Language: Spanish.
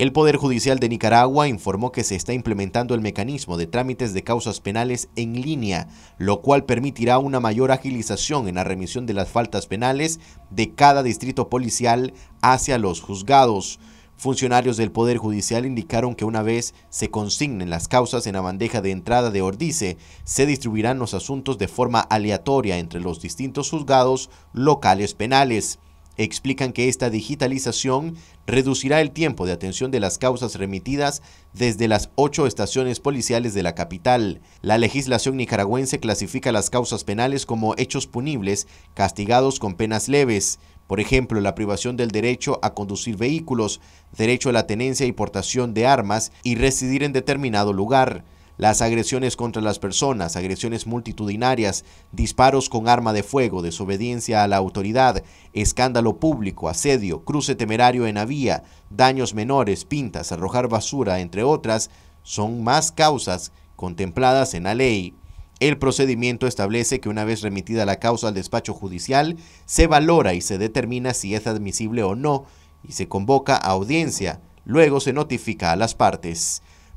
El Poder Judicial de Nicaragua informó que se está implementando el mecanismo de trámites de causas penales en línea, lo cual permitirá una mayor agilización en la remisión de las faltas penales de cada distrito policial hacia los juzgados. Funcionarios del Poder Judicial indicaron que una vez se consignen las causas en la bandeja de entrada de Ordice, se distribuirán los asuntos de forma aleatoria entre los distintos juzgados locales penales explican que esta digitalización reducirá el tiempo de atención de las causas remitidas desde las ocho estaciones policiales de la capital. La legislación nicaragüense clasifica las causas penales como hechos punibles, castigados con penas leves, por ejemplo, la privación del derecho a conducir vehículos, derecho a la tenencia y portación de armas y residir en determinado lugar las agresiones contra las personas, agresiones multitudinarias, disparos con arma de fuego, desobediencia a la autoridad, escándalo público, asedio, cruce temerario en la vía, daños menores, pintas, arrojar basura, entre otras, son más causas contempladas en la ley. El procedimiento establece que una vez remitida la causa al despacho judicial, se valora y se determina si es admisible o no y se convoca a audiencia. Luego se notifica a las partes.